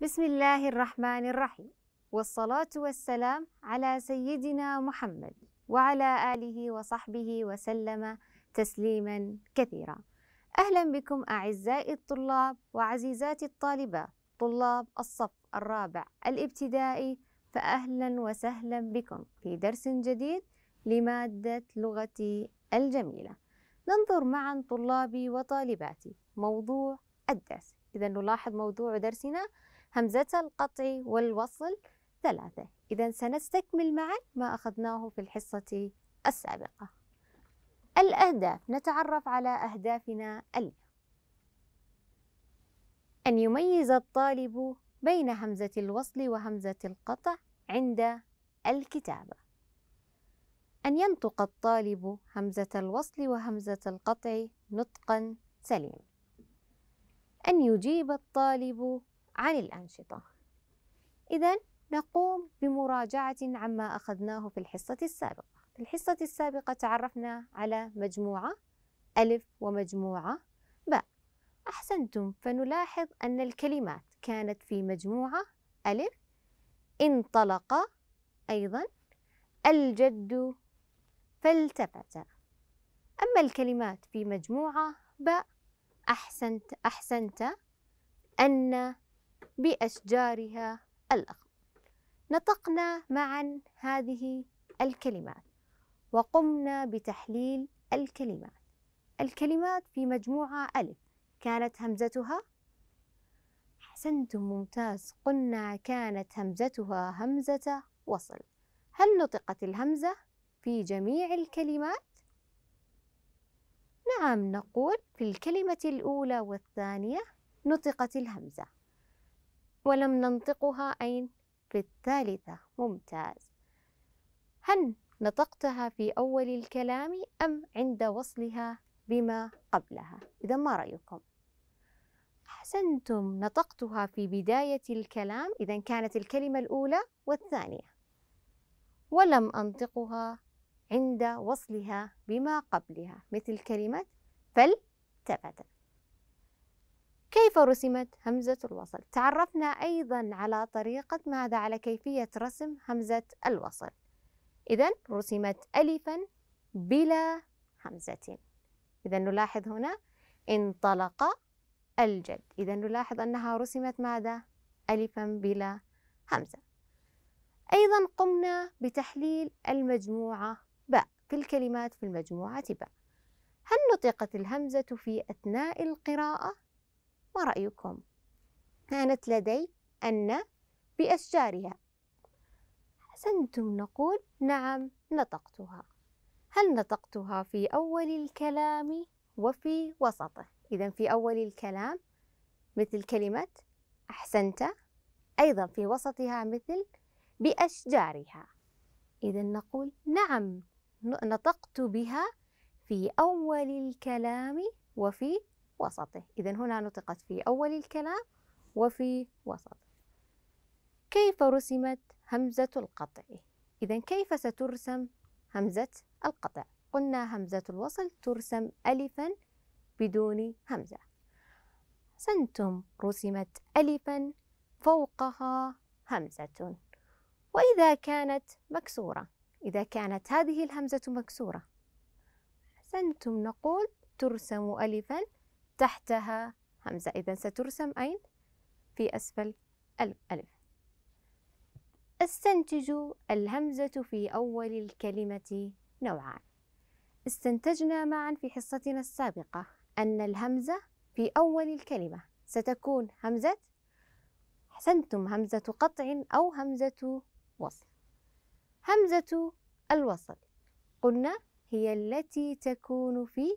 بسم الله الرحمن الرحيم والصلاة والسلام على سيدنا محمد وعلى آله وصحبه وسلم تسليما كثيرا أهلا بكم أعزائي الطلاب وعزيزاتي الطالبات طلاب الصف الرابع الابتدائي فأهلا وسهلا بكم في درس جديد لمادة لغتي الجميلة ننظر معا طلابي وطالباتي موضوع الدرس إذا نلاحظ موضوع درسنا همزة القطع والوصل ثلاثة إذا سنستكمل معا ما أخذناه في الحصة السابقة الأهداف نتعرف على أهدافنا اليوم أن يميز الطالب بين همزة الوصل وهمزة القطع عند الكتابة أن ينطق الطالب همزة الوصل وهمزة القطع نطقا سليما أن يجيب الطالب عن الأنشطة إذا نقوم بمراجعة عما أخذناه في الحصة السابقة في الحصة السابقة تعرفنا على مجموعة ألف ومجموعة باء أحسنتم فنلاحظ أن الكلمات كانت في مجموعة ألف انطلق أيضا الجد فالتفت أما الكلمات في مجموعة باء أحسنت أحسنت أن بأشجارها الأخضر نطقنا معا هذه الكلمات وقمنا بتحليل الكلمات الكلمات في مجموعة ألف كانت همزتها أحسنتم ممتاز قلنا كانت همزتها همزة وصل هل نطقت الهمزة في جميع الكلمات؟ نعم نقول في الكلمة الأولى والثانية نطقت الهمزة ولم ننطقها أين؟ في الثالثة ممتاز هل نطقتها في أول الكلام أم عند وصلها بما قبلها إذا ما رأيكم؟ أحسنتم نطقتها في بداية الكلام إذا كانت الكلمة الأولى والثانية ولم أنطقها عند وصلها بما قبلها مثل كلمة فالتفتت كيف رسمت همزة الوصل؟ تعرفنا أيضا على طريقة ماذا على كيفية رسم همزة الوصل إذا رسمت ألفا بلا همزة إذا نلاحظ هنا انطلق الجد إذا نلاحظ أنها رسمت ماذا؟ ألفا بلا همزة أيضا قمنا بتحليل المجموعة باء في الكلمات في المجموعة باء هل نطقت الهمزة في أثناء القراءة؟ ما رأيكم؟ كانت لدي أن بأشجارها أحسنتم نقول نعم نطقتها هل نطقتها في أول الكلام وفي وسطه إذا في أول الكلام مثل كلمة أحسنت أيضا في وسطها مثل بأشجارها إذا نقول نعم نطقت بها في أول الكلام وفي وسطه إذا هنا نطقت في أول الكلام وفي وسطه كيف رسمت همزة القطع إذا كيف سترسم همزة القطع قلنا همزة الوصل ترسم ألفا بدون همزة سنتم رسمت ألفا فوقها همزة وإذا كانت مكسورة إذا كانت هذه الهمزة مكسورة سنتم نقول ترسم ألفا تحتها همزة إذا سترسم أين؟ في أسفل الألف استنتج الهمزة في أول الكلمة نوعان استنتجنا معا في حصتنا السابقة أن الهمزة في أول الكلمة ستكون همزة أحسنتم همزة قطع أو همزة وصل همزة الوصل قلنا هي التي تكون في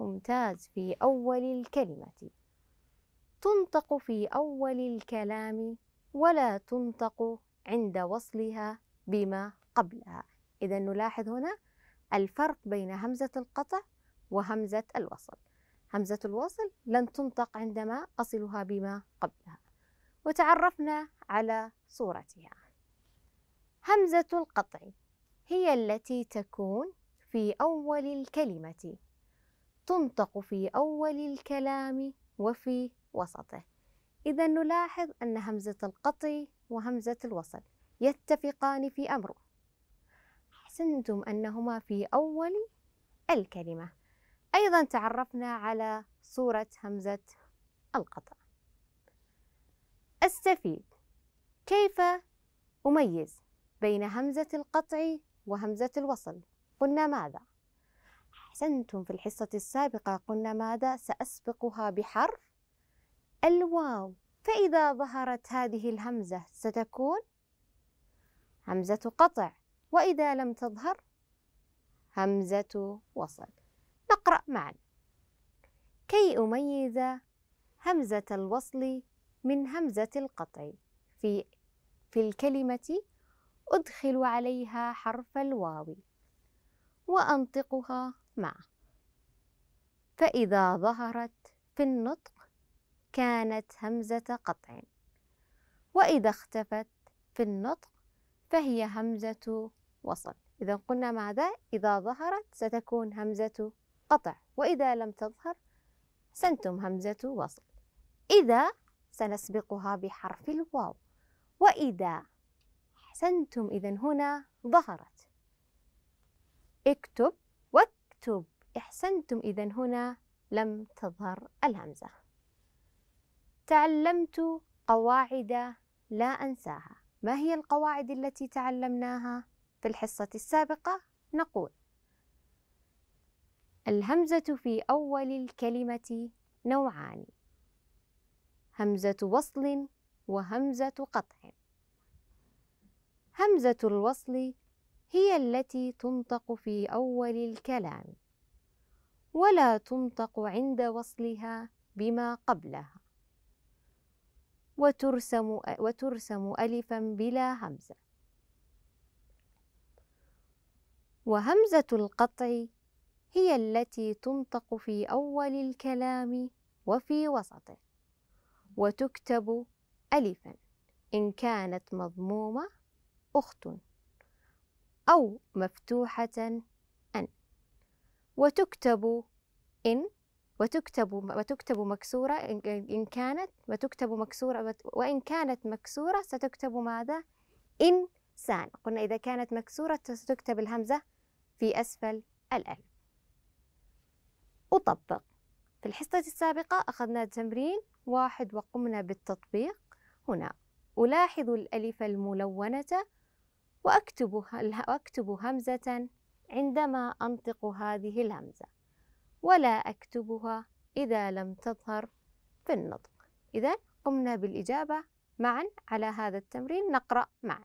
ممتاز في أول الكلمة تنطق في أول الكلام ولا تنطق عند وصلها بما قبلها إذا نلاحظ هنا الفرق بين همزة القطع وهمزة الوصل همزة الوصل لن تنطق عندما أصلها بما قبلها وتعرفنا على صورتها همزة القطع هي التي تكون في أول الكلمة تنطق في أول الكلام وفي وسطه إذا نلاحظ أن همزة القطع وهمزة الوصل يتفقان في أمر أحسنتم أنهما في أول الكلمة أيضا تعرفنا على صورة همزة القطع أستفيد كيف أميز بين همزة القطع وهمزة الوصل قلنا ماذا أحسنتم في الحصة السابقة قلنا ماذا سأسبقها بحرف الواو فإذا ظهرت هذه الهمزة ستكون همزة قطع وإذا لم تظهر همزة وصل نقرأ معا كي أميز همزة الوصل من همزة القطع في في الكلمة أدخل عليها حرف الواو وأنطقها مع فإذا ظهرت في النطق كانت همزة قطع وإذا اختفت في النطق فهي همزة وصل إذا قلنا مع إذا ظهرت ستكون همزة قطع وإذا لم تظهر سنتم همزة وصل إذا سنسبقها بحرف الواو وإذا أحسنتم إذا هنا ظهرت اكتب اكتب احسنتم إذا هنا لم تظهر الهمزة تعلمت قواعد لا أنساها ما هي القواعد التي تعلمناها في الحصة السابقة نقول الهمزة في أول الكلمة نوعان همزة وصل وهمزة قطع همزة الوصل هي التي تنطق في أول الكلام ولا تنطق عند وصلها بما قبلها وترسم وترسم ألفا بلا همزة وهمزة القطع هي التي تنطق في أول الكلام وفي وسطه وتكتب ألفا إن كانت مضمومة أخت أو مفتوحة أن وتكتب إن وتكتب وتكتب مكسورة إن كانت وتكتب مكسورة وإن كانت مكسورة ستكتب ماذا؟ إنسان قلنا إذا كانت مكسورة ستكتب الهمزة في أسفل الألف أطبق في الحصة السابقة أخذنا تمرين واحد وقمنا بالتطبيق هنا ألاحظ الألف الملونة وأكتب, وأكتب همزة عندما أنطق هذه الهمزة ولا أكتبها إذا لم تظهر في النطق إذا قمنا بالإجابة معا على هذا التمرين نقرأ معا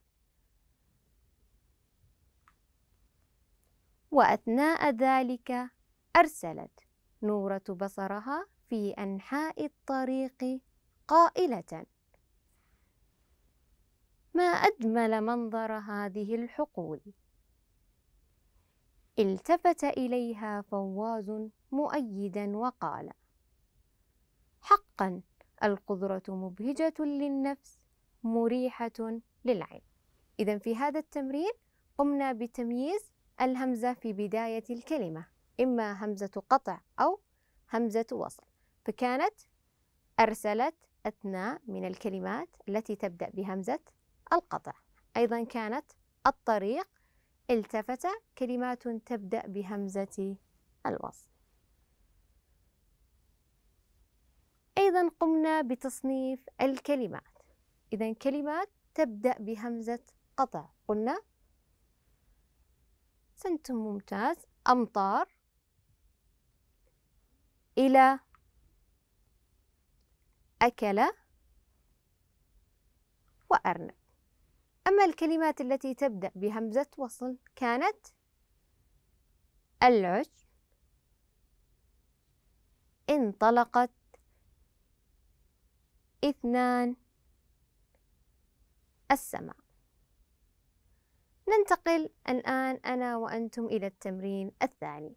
وأثناء ذلك أرسلت نورة بصرها في أنحاء الطريق قائلة ما أجمل منظر هذه الحقول التفت إليها فواز مؤيدا وقال حقا القدرة مبهجة للنفس مريحة للعين إذا في هذا التمرين قمنا بتمييز الهمزة في بداية الكلمة إما همزة قطع أو همزة وصل فكانت أرسلت أثناء من الكلمات التي تبدأ بهمزة القطع أيضا كانت الطريق التفت كلمات تبدأ بهمزة الوصل أيضا قمنا بتصنيف الكلمات إذا كلمات تبدأ بهمزة قطع قلنا سنتم ممتاز أمطار إلى أكل وأرنب أما الكلمات التي تبدأ بهمزة وصل كانت العشب انطلقت اثنان السماء ننتقل الآن أنا وأنتم إلى التمرين الثاني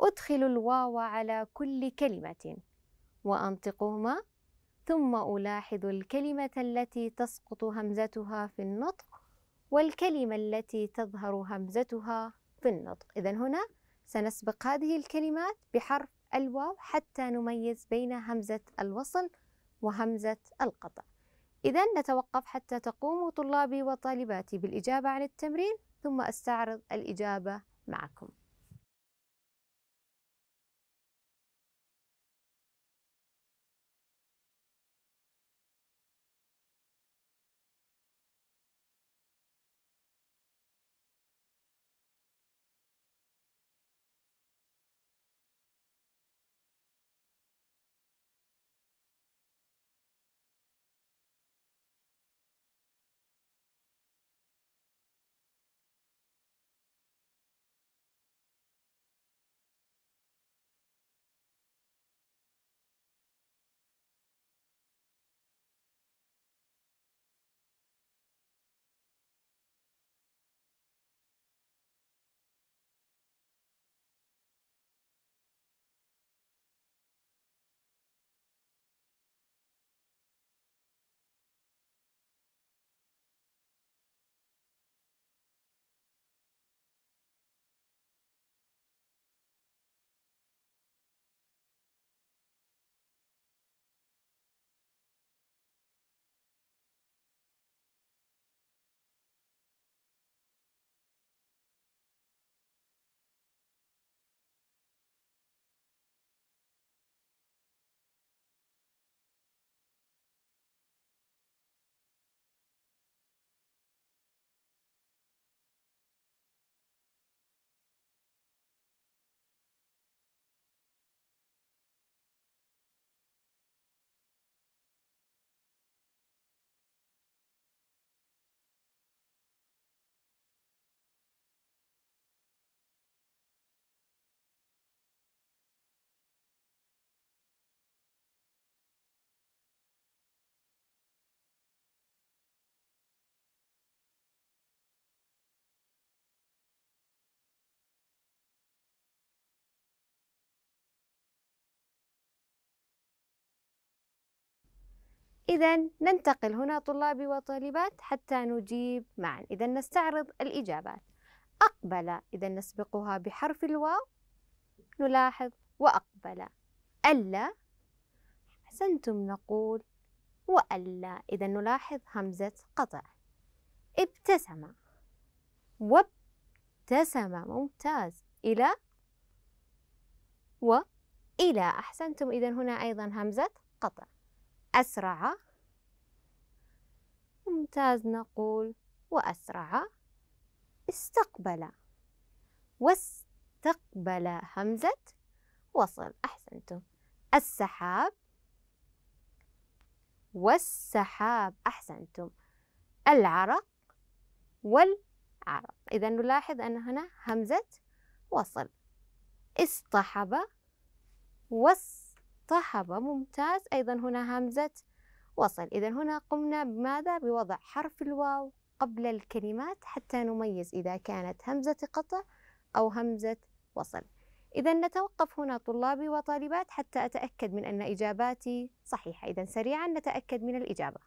أدخل الواو على كل كلمة وأنطقهما ثم ألاحظ الكلمة التي تسقط همزتها في النطق والكلمة التي تظهر همزتها في النطق إذا هنا سنسبق هذه الكلمات بحرف الواو حتى نميز بين همزة الوصل وهمزة القطع إذا نتوقف حتى تقوم طلابي وطالباتي بالإجابة عن التمرين ثم أستعرض الإجابة معكم إذا ننتقل هنا طلابي وطالبات حتى نجيب معا إذا نستعرض الإجابات أقبل إذا نسبقها بحرف الواو نلاحظ وأقبل ألا أحسنتم نقول وألا إذا نلاحظ همزة قطع ابتسم وابتسم ممتاز إلى وإلى أحسنتم إذا هنا أيضا همزة قطع أسرع ممتاز نقول وأسرع استقبل واستقبل همزة وصل أحسنتم السحاب والسحاب أحسنتم العرق والعرق إذا نلاحظ أن هنا همزة وصل اصطحب واصطحب اصطحب ممتاز أيضا هنا همزة وصل إذا هنا قمنا بماذا؟ بوضع حرف الواو قبل الكلمات حتى نميز إذا كانت همزة قطع أو همزة وصل إذا نتوقف هنا طلابي وطالبات حتى أتأكد من أن إجاباتي صحيحة إذا سريعا نتأكد من الإجابة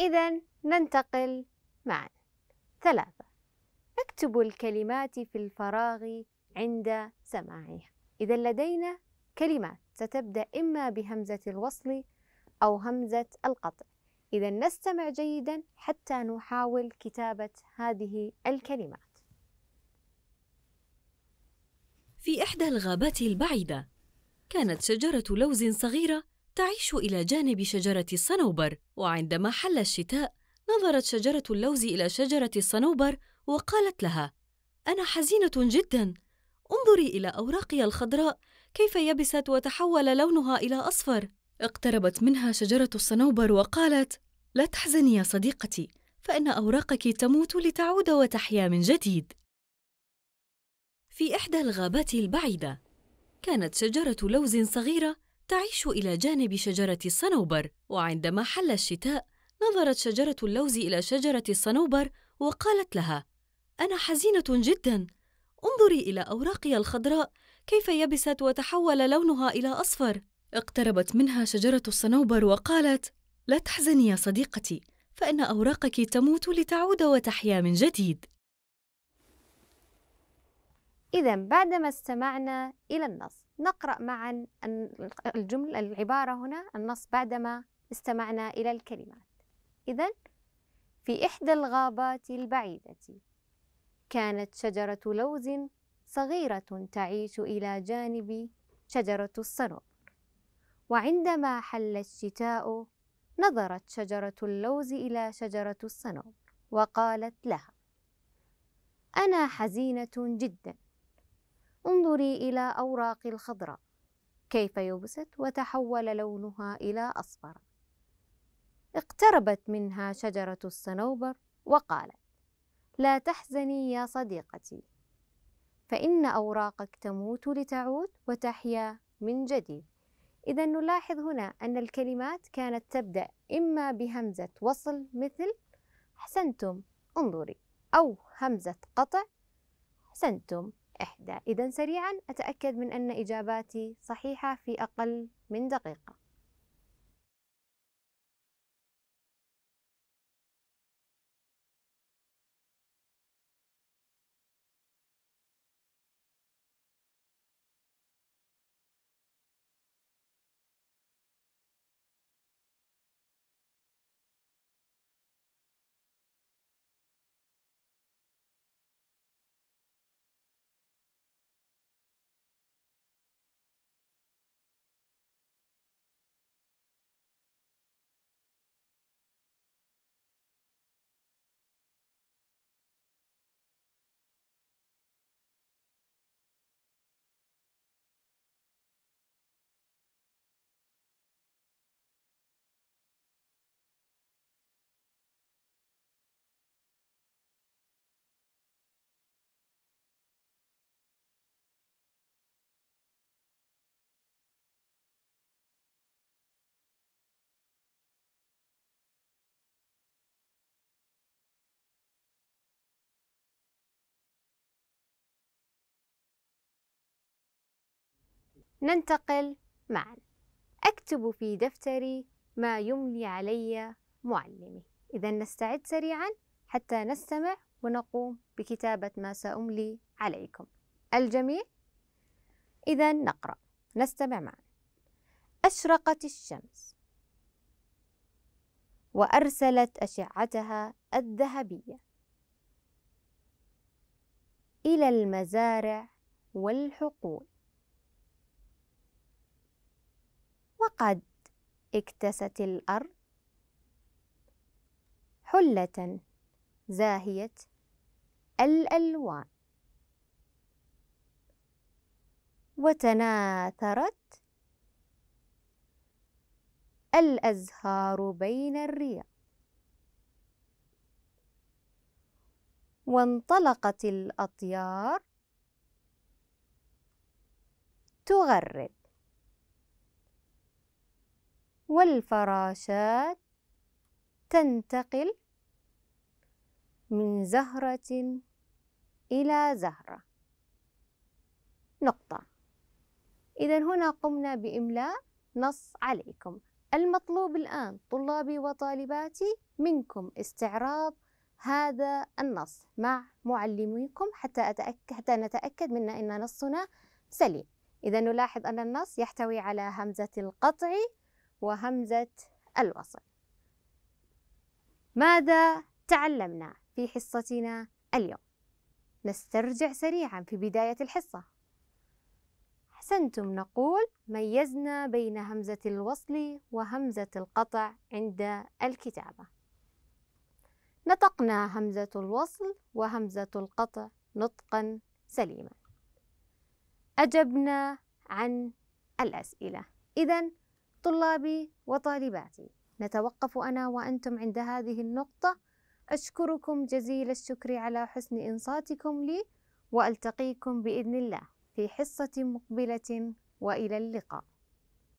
إذا ننتقل معا ثلاثة اكتب الكلمات في الفراغ عند سماعها إذا لدينا كلمات ستبدأ إما بهمزة الوصل أو همزة القطع إذا نستمع جيدا حتى نحاول كتابة هذه الكلمات في إحدى الغابات البعيدة كانت شجرة لوز صغيرة تعيش إلى جانب شجرة الصنوبر، وعندما حل الشتاء، نظرت شجرة اللوز إلى شجرة الصنوبر وقالت لها: أنا حزينة جدًا، انظري إلى أوراقي الخضراء كيف يبست وتحول لونها إلى أصفر. اقتربت منها شجرة الصنوبر وقالت: لا تحزني يا صديقتي، فإن أوراقك تموت لتعود وتحيا من جديد. في إحدى الغابات البعيدة، كانت شجرة لوز صغيرة تعيش إلى جانب شجرة الصنوبر، وعندما حل الشتاء، نظرت شجرة اللوز إلى شجرة الصنوبر وقالت لها: أنا حزينة جدا، انظري إلى أوراقي الخضراء كيف يبست وتحول لونها إلى أصفر. اقتربت منها شجرة الصنوبر وقالت: لا تحزني يا صديقتي، فإن أوراقك تموت لتعود وتحيا من جديد. إذا بعدما استمعنا إلى النص نقرأ معا الجملة العبارة هنا النص بعدما استمعنا إلى الكلمات إذا في إحدى الغابات البعيدة كانت شجرة لوز صغيرة تعيش إلى جانب شجرة الصنوبر وعندما حل الشتاء نظرت شجرة اللوز إلى شجرة الصنوبر وقالت لها أنا حزينة جداً انظري إلى أوراق الخضراء كيف يبست وتحول لونها إلى أصفر اقتربت منها شجرة الصنوبر وقالت لا تحزني يا صديقتي فإن أوراقك تموت لتعود وتحيا من جديد إذا نلاحظ هنا أن الكلمات كانت تبدأ إما بهمزة وصل مثل أحسنتم انظري أو همزة قطع أحسنتم إحدى إذا سريعا أتأكد من أن إجاباتي صحيحة في أقل من دقيقة ننتقل معا أكتب في دفتري ما يملي علي معلمي إذا نستعد سريعا حتى نستمع ونقوم بكتابة ما سأملي عليكم الجميع إذا نقرأ نستمع معا أشرقت الشمس وأرسلت أشعتها الذهبية إلى المزارع والحقول وقد اكتست الأرض حلة زاهية الألوان وتناثرت الأزهار بين الرياض وانطلقت الأطيار تغرد والفراشات تنتقل من زهرة إلى زهرة نقطة إذا هنا قمنا بإملاء نص عليكم المطلوب الآن طلابي وطالباتي منكم استعراض هذا النص مع معلميكم حتى, أتأكد حتى نتأكد من أن نصنا سليم إذا نلاحظ أن النص يحتوي على همزة القطع وهمزة الوصل ماذا تعلمنا في حصتنا اليوم؟ نسترجع سريعا في بداية الحصة أحسنتم نقول ميزنا بين همزة الوصل وهمزة القطع عند الكتابة نطقنا همزة الوصل وهمزة القطع نطقا سليما أجبنا عن الأسئلة إذا طلابي وطالباتي نتوقف انا وانتم عند هذه النقطه اشكركم جزيل الشكر على حسن انصاتكم لي والتقيكم باذن الله في حصه مقبله والى اللقاء